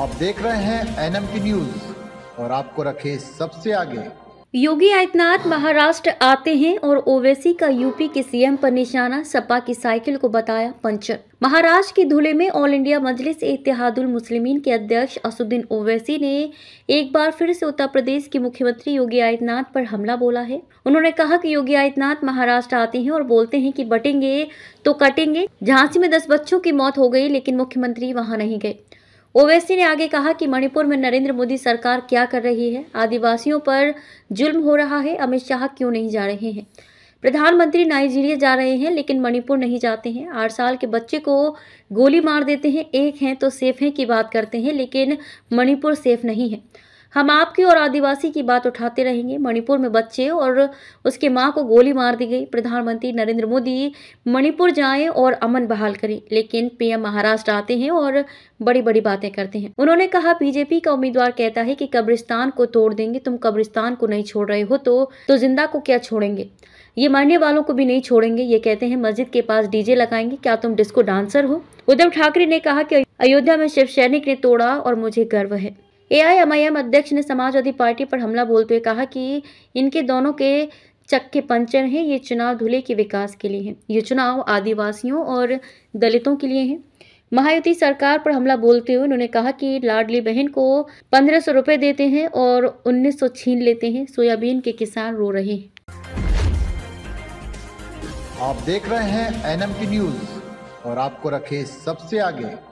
आप देख रहे हैं एम की न्यूज और आपको रखे सबसे आगे योगी आदित्यनाथ महाराष्ट्र आते हैं और ओवैसी का यूपी के सीएम पर निशाना सपा की साइकिल को बताया पंचर महाराष्ट्र के धुले में ऑल इंडिया मजलिस इतिहादुल मुस्लिमीन के अध्यक्ष असुद्दीन ओवैसी ने एक बार फिर से उत्तर प्रदेश के मुख्यमंत्री योगी आदित्यनाथ पर हमला बोला है उन्होंने कहा कि योगी आदित्यनाथ महाराष्ट्र आते हैं और बोलते हैं कि बटेंगे तो कटेंगे झांसी में दस बच्चों की मौत हो गई लेकिन मुख्यमंत्री वहां नहीं गए ओवैसी ने आगे कहा कि मणिपुर में नरेंद्र मोदी सरकार क्या कर रही है आदिवासियों पर जुल्म हो रहा है अमित शाह क्यों नहीं जा रहे हैं प्रधानमंत्री नाइजीरिया जा रहे हैं लेकिन मणिपुर नहीं जाते हैं आठ साल के बच्चे को गोली मार देते हैं एक हैं तो सेफ हैं की बात करते हैं लेकिन मणिपुर सेफ नहीं है हम आपकी और आदिवासी की बात उठाते रहेंगे मणिपुर में बच्चे और उसके माँ को गोली मार दी गई प्रधानमंत्री नरेंद्र मोदी मणिपुर जाएं और अमन बहाल करें लेकिन पीएम महाराष्ट्र आते हैं और बड़ी बड़ी बातें करते हैं उन्होंने कहा बीजेपी का उम्मीदवार कहता है कि कब्रिस्तान को तोड़ देंगे तुम कब्रिस्तान को नहीं छोड़ रहे हो तो, तो जिंदा को क्या छोड़ेंगे ये मरने वालों को भी नहीं छोड़ेंगे ये कहते हैं मस्जिद के पास डीजे लगाएंगे क्या तुम डिस्को डांसर हो उद्धव ठाकरे ने कहा कि अयोध्या में शिव सैनिक ने तोड़ा और मुझे गर्व है एआईएमआईएम अध्यक्ष ने समाजवादी पार्टी पर हमला बोलते हुए कहा कि इनके दोनों के चक्के पंचर हैं ये चुनाव धुले के विकास के लिए हैं ये चुनाव आदिवासियों और दलितों के लिए हैं महायुति सरकार पर हमला बोलते हुए उन्होंने कहा कि लाडली बहन को पंद्रह सौ रुपये देते हैं और उन्नीस सौ छीन लेते हैं सोयाबीन के किसान रो रहे हैं आप देख रहे हैं एनएम की न्यूज और आपको रखे सबसे आगे